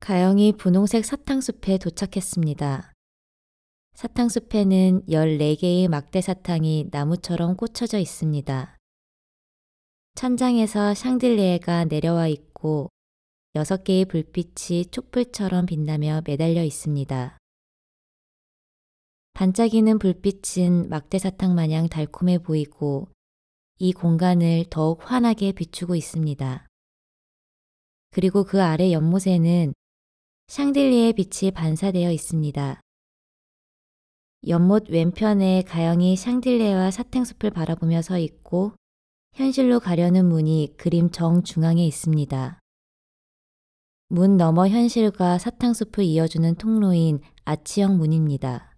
가영이 분홍색 사탕숲에 도착했습니다. 사탕숲에는 14개의 막대 사탕이 나무처럼 꽂혀져 있습니다. 천장에서 샹들리에가 내려와 있고 6개의 불빛이 촛불처럼 빛나며 매달려 있습니다. 반짝이는 불빛은 막대 사탕 마냥 달콤해 보이고 이 공간을 더욱 환하게 비추고 있습니다. 그리고 그 아래 연못에는 샹들리에 빛이 반사되어 있습니다. 연못 왼편에 가영이 샹들리에와 사탕숲을 바라보며 서 있고 현실로 가려는 문이 그림 정중앙에 있습니다. 문 너머 현실과 사탕숲을 이어주는 통로인 아치형 문입니다.